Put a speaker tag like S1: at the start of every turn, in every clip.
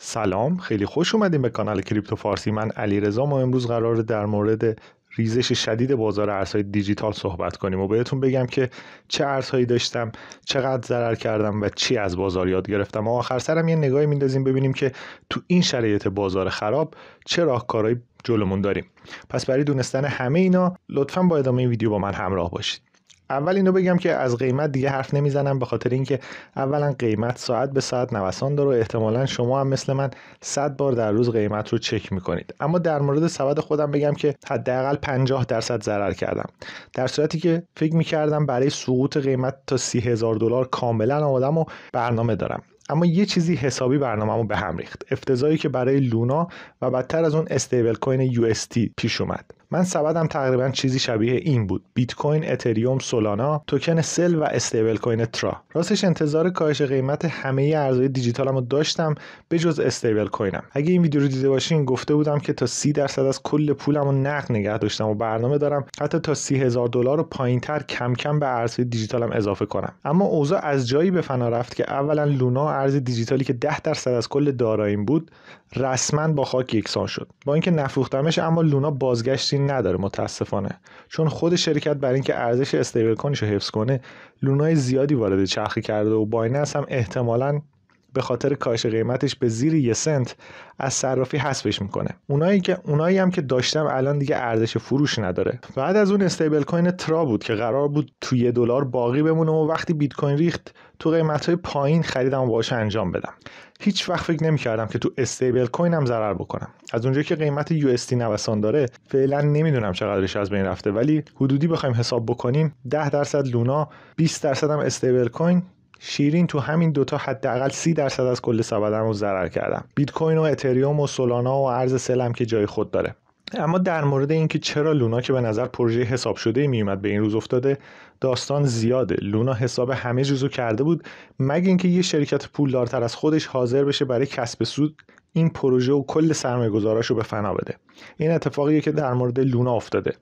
S1: سلام خیلی خوش اومدیم به کانال کریپتو فارسی من علی رضا ما امروز قرار در مورد ریزش شدید بازار ارزهای دیجیتال صحبت کنیم و بهتون بگم که چه ارزهایی داشتم چقدر ضرر کردم و چی از بازار یاد گرفتم و آخر سرم یه نگاهی میندازیم ببینیم که تو این شرایط بازار خراب چه راهکارهایی جلومون داریم پس برای دونستن همه اینا لطفا با ادامه این ویدیو با من همراه باشید اول اینو بگم که از قیمت دیگه حرف نمیزنم به خاطر اینکه اولا قیمت ساعت به ساعت نوسان داره و احتمالا شما هم مثل من 100 بار در روز قیمت رو چک میکنید اما در مورد سبد خودم بگم که حداقل 50 درصد ضرر کردم در صورتی که فکر میکردم برای سقوط قیمت تا 30 هزار دلار کاملا آمادم و برنامه دارم اما یه چیزی حسابی برنامه‌مو به هم ریخت افتضایی که برای لونا و بدتر از اون استیبل کوین یو پیش اومد من سبدم تقریبا چیزی شبیه این بود بیت کوین اتریوم سولانا توکن سل و استیبل کوین ترا راستش انتظار کاهش قیمت همه ارزهای رو داشتم به جز استیبل کوینم اگه این ویدیو رو دیده باشین گفته بودم که تا 30 درصد از کل پولمو نقد نگه داشتم و برنامه دارم حتی تا 30 هزار دلار رو پایینتر کم کم به ارزهای دیجیتالم اضافه کنم اما اوضاع از جایی به فنا رفت که اولا لونا ارز دیجیتالی که 10 درصد از کل داراییم بود رسما با خاک یکسان شد با اینکه نفروختمش اما لونا بازگشتی نداره متاسفانه چون خود شرکت برای اینکه ارزش استیبل کوینش رو حفظ کنه لونای زیادی وارد چرخه کرده و بایننس هم احتمالا به خاطر کاهش قیمتش به زیر یه سنت از صرافی حذفش میکنه اونایی که اونایی هم که داشتم الان دیگه ارزش فروش نداره بعد از اون استیبل کوین ترا بود که قرار بود توی یه دلار باقی بمونه و وقتی بیت کوین ریخت تو قیمت های پایین خریدم و واش انجام بدم هیچ وقت فکر نمیکردم که تو استیبل کوین هم ضرر بکنم از اونجایی که قیمت یو اس نوسان داره فعلا نمیدونم چقدرش از بین رفته ولی حدودی بخوایم حساب بکنیم 10 درصد لونا 20 درصد هم استیبل کوین شیرین تو همین دوتا حداقل سی درصد از کل سبدم رو ضرر کردم بیت کوین و اتریوم و سولانا و ارز سلم که جای خود داره اما در مورد اینکه چرا لونا که به نظر پروژه حساب شده میومد به این روز افتاده داستان زیاده لونا حساب همه چیزو کرده بود مگه اینکه یه شرکت پولدارتر از خودش حاضر بشه برای کسب سود این پروژه و کل سرمایه به فنا بده این اتفاقیه که در مورد لونا افتاده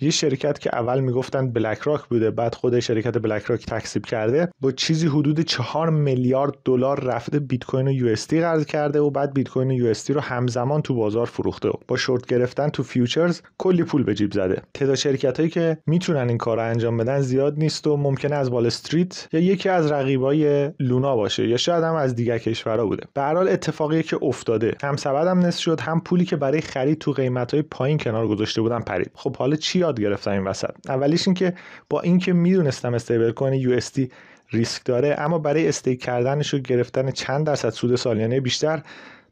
S1: یه شرکت که اول میگفتن بلک راک بوده بعد خود شرکت بلک راک تکسیب کرده با چیزی حدود 4 میلیارد دلار رفته بیت کوین و یو قرض کرده و بعد بیت کوین و یو رو همزمان تو بازار فروخته و با شورت گرفتن تو فیوچرز کلی پول به جیب زده تعداد شرکت هایی که میتونن این کار انجام بدن زیاد نیست و ممکنه از وال استریت یا یکی از رقیبای لونا باشه یا شاید هم از دیگه کشورها بوده به هر که افتاده هم سبدم نصف شد هم پولی که برای خرید تو های پایین کنار گذاشته بودم پرید خب حالا چی یاد گرفتم این وسط اولیش اینکه با اینکه میدونستم استیبل کوین یو ریسک داره اما برای استیک کردنش و گرفتن چند درصد سود سالیانه بیشتر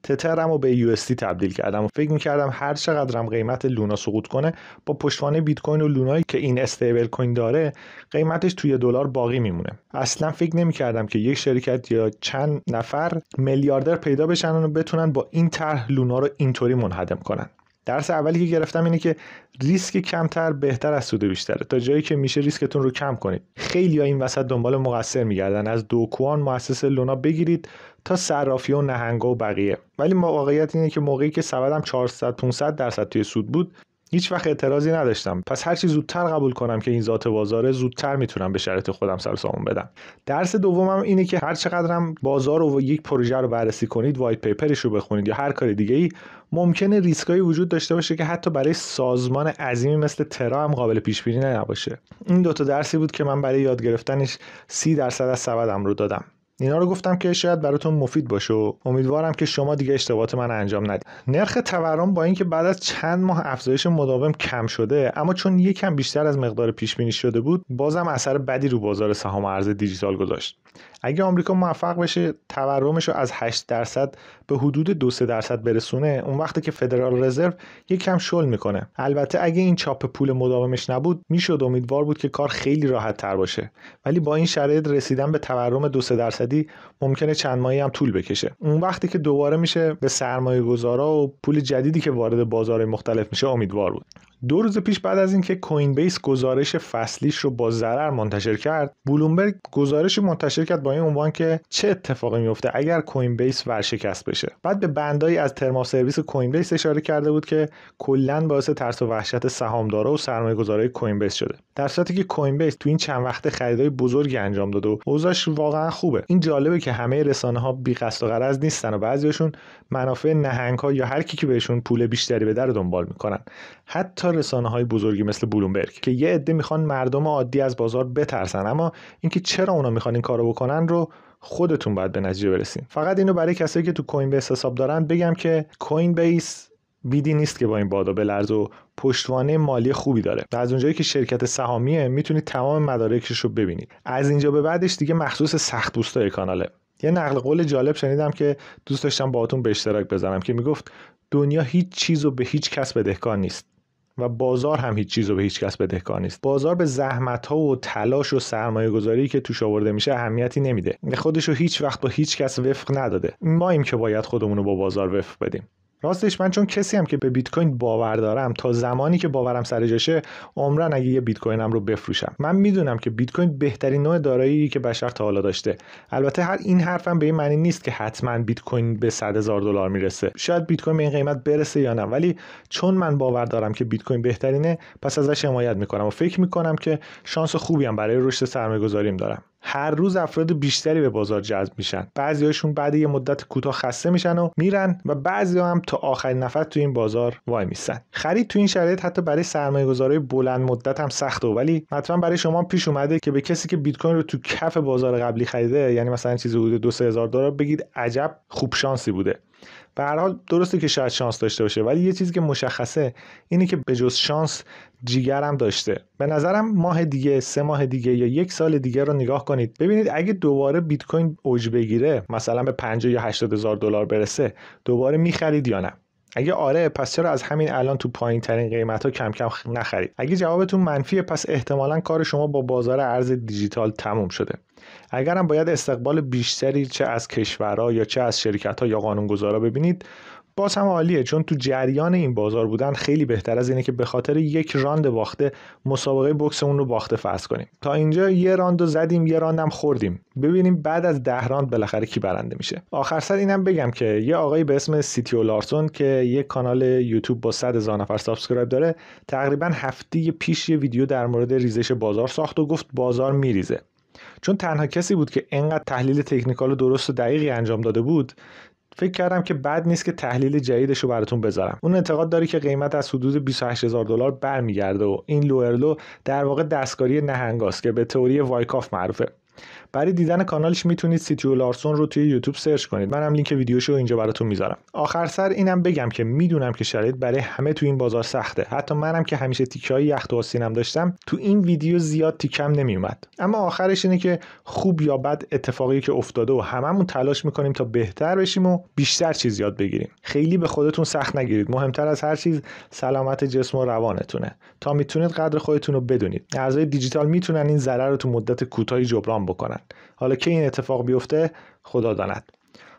S1: تترم رو به یو تبدیل کردم و فکر میکردم هر چقدرم قیمت لونا سقوط کنه با پشتوانه بیت کوین و لونایی که این استیبل کوین داره قیمتش توی دلار باقی میمونه اصلا فکر نمیکردم که یک شرکت یا چند نفر میلیاردر پیدا بشن و بتونن با این طرح لونا رو اینطوری منهدم کنن درس اولی که گرفتم اینه که ریسک کمتر بهتر از سود بیشتره تا جایی که میشه ریسکتون رو کم کنید خیلی ها این وسط دنبال مقصر میگردن از دوکوان مؤسس لونا بگیرید تا صرافی و نهنگا و بقیه ولی واقعیت اینه که موقعی که سبدم 400 500 درصد توی سود بود هیچ وقت اعتراضی نداشتم پس هرچی زودتر قبول کنم که این ذات بازاره زودتر میتونم به شرط خودم سر سامون بدم درس دومم اینه که هر چقدرم بازار و یک پروژه رو بررسی کنید وایت پیپرش رو بخونید یا هر کار دیگه ای ممکنه ریسکایی وجود داشته باشه که حتی برای سازمان عظیمی مثل ترا هم قابل پیش بینی نباشه این دوتا درسی بود که من برای یاد گرفتنش سی درصد از سبدم رو دادم اینا رو گفتم که شاید براتون مفید باشه و امیدوارم که شما دیگه اشتباهات من انجام ندید نرخ تورم با اینکه بعد از چند ماه افزایش مداوم کم شده اما چون یکم بیشتر از مقدار پیش بینی شده بود بازم اثر بدی رو بازار سهام ارز دیجیتال گذاشت اگه آمریکا موفق بشه تورمش رو از 8 درصد به حدود 2 درصد برسونه اون وقتی که فدرال رزرو یک کم شل میکنه البته اگه این چاپ پول مداومش نبود میشد امیدوار بود که کار خیلی راحت تر باشه ولی با این شرایط رسیدن به تورم 2 درصدی ممکنه چند ماهی هم طول بکشه اون وقتی که دوباره میشه به سرمایه گذارا و پول جدیدی که وارد بازار مختلف میشه امیدوار بود دو روز پیش بعد از اینکه کوین بیس گزارش فصلیش رو با ضرر منتشر کرد بلومبرگ گزارش منتشر کرد با این عنوان که چه اتفاقی میفته اگر کوین بیس ورشکست بشه بعد به بندایی از ترما سرویس کوین بیس اشاره کرده بود که کلا باعث ترس و وحشت سهامدارا و سرمایه گذارای کوین بیس شده در صورتی که کوین بیس تو این چند وقت خریدای بزرگی انجام داده، و اوضاعش واقعا خوبه این جالبه که همه رسانه ها بی قصد و غرض نیستن و بعضیشون منافع نهنگ ها یا هر کی که بهشون پول بیشتری بده رو دنبال میکنن حتی رسانه های بزرگی مثل بلومبرگ که یه عده میخوان مردم عادی از بازار بترسن اما اینکه چرا اونا میخوان این کارو بکنن رو خودتون باید به نتیجه برسین فقط اینو برای کسایی که تو کوین بیس حساب دارن بگم که کوین بیس بیدی نیست که با این بادا بلرز و پشتوانه مالی خوبی داره و از اونجایی که شرکت سهامیه میتونید تمام مدارکش رو ببینید از اینجا به بعدش دیگه مخصوص سخت دوستای کاناله یه نقل قول جالب شنیدم که دوست داشتم باهاتون به اشتراک بذارم که میگفت دنیا هیچ چیز و به هیچ کس بدهکار نیست و بازار هم هیچ چیز رو به هیچ کس بدهکار نیست بازار به زحمت ها و تلاش و سرمایه گذاری که توش آورده میشه اهمیتی نمیده خودش رو هیچ وقت با هیچ کس وفق نداده ما ایم که باید خودمون رو با بازار وفق بدیم راستش من چون کسی هم که به بیت کوین باور دارم تا زمانی که باورم سر جاشه عمرن اگه یه بیت کوینم رو بفروشم من میدونم که بیت کوین بهترین نوع دارایی که بشر تا حالا داشته البته هر این حرفم به این معنی نیست که حتما بیت کوین به 100 هزار دلار میرسه شاید بیت کوین به این قیمت برسه یا نه ولی چون من باور دارم که بیت کوین بهترینه پس ازش حمایت میکنم و فکر میکنم که شانس خوبی برای رشد سرمایه‌گذاریم دارم هر روز افراد بیشتری به بازار جذب میشن بعضیاشون بعد یه مدت کوتاه خسته میشن و میرن و بعضی هم تا آخرین نفر تو این بازار وای میسن خرید تو این شرایط حتی برای سرمایه گذاره بلند مدت هم سخته ولی حتما برای شما پیش اومده که به کسی که بیت کوین رو تو کف بازار قبلی خریده یعنی مثلا چیزی حدود سه هزار دلار بگید عجب خوب شانسی بوده به هر حال درسته که شاید شانس داشته باشه ولی یه چیزی که مشخصه اینه که به جز شانس جیگرم داشته به نظرم ماه دیگه سه ماه دیگه یا یک سال دیگه رو نگاه کنید ببینید اگه دوباره بیت کوین اوج بگیره مثلا به 50 یا 80 هزار دلار برسه دوباره میخرید یا نه اگه آره پس چرا از همین الان تو پایین ترین قیمت ها کم کم نخرید اگه جوابتون منفیه پس احتمالا کار شما با بازار ارز دیجیتال تموم شده اگرم باید استقبال بیشتری چه از کشورها یا چه از شرکت ها یا قانونگذارا ببینید باز هم عالیه چون تو جریان این بازار بودن خیلی بهتر از اینه که به خاطر یک راند باخته مسابقه بکس اون رو باخته فرض کنیم تا اینجا یه راند رو زدیم یه هم خوردیم ببینیم بعد از ده راند بالاخره کی برنده میشه آخر سر اینم بگم که یه آقایی به اسم سیتیو لارسون که یه کانال یوتیوب با 100 هزار نفر سابسکرایب داره تقریبا هفته پیش یه ویدیو در مورد ریزش بازار ساخت و گفت بازار میریزه چون تنها کسی بود که انقدر تحلیل تکنیکال و درست و دقیقی انجام داده بود فکر کردم که بد نیست که تحلیل جدیدش رو براتون بذارم اون انتقاد داره که قیمت از حدود 28 هزار دلار برمیگرده و این لوئرلو در واقع دستکاری نهنگاست که به تئوری وایکاف معروفه برای دیدن کانالش میتونید سیتیو لارسون رو توی یوتیوب سرچ کنید منم لینک ویدیوشو اینجا براتون میذارم آخر سر اینم بگم که میدونم که شرایط برای همه تو این بازار سخته حتی منم که همیشه تیکه های یخت و آسینم داشتم تو این ویدیو زیاد تیکم نمیومد اما آخرش اینه که خوب یا بد اتفاقی که افتاده و هممون تلاش میکنیم تا بهتر بشیم و بیشتر چیز یاد بگیریم خیلی به خودتون سخت نگیرید مهمتر از هر چیز سلامت جسم و روانتونه تا میتونید قدر خودتون رو بدونید اعضای دیجیتال میتونن این ضرر رو تو مدت کوتاهی جبران بکنن حالا که این اتفاق بیفته خدا داند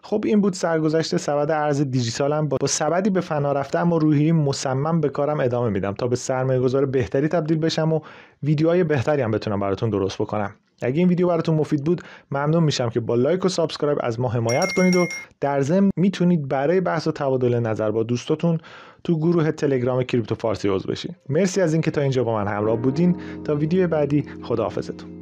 S1: خب این بود سرگذشت سبد ارز دیجیتالم با سبدی به فنا رفته اما روحی مصمم به کارم ادامه میدم تا به سرمایه گذار بهتری تبدیل بشم و ویدیوهای بهتری هم بتونم براتون درست بکنم اگه این ویدیو براتون مفید بود ممنون میشم که با لایک و سابسکرایب از ما حمایت کنید و در ضمن میتونید برای بحث و تبادل نظر با دوستاتون تو گروه تلگرام کریپتو فارسی عضو بشین مرسی از اینکه تا اینجا با من همراه بودین تا ویدیو بعدی خداحافظتون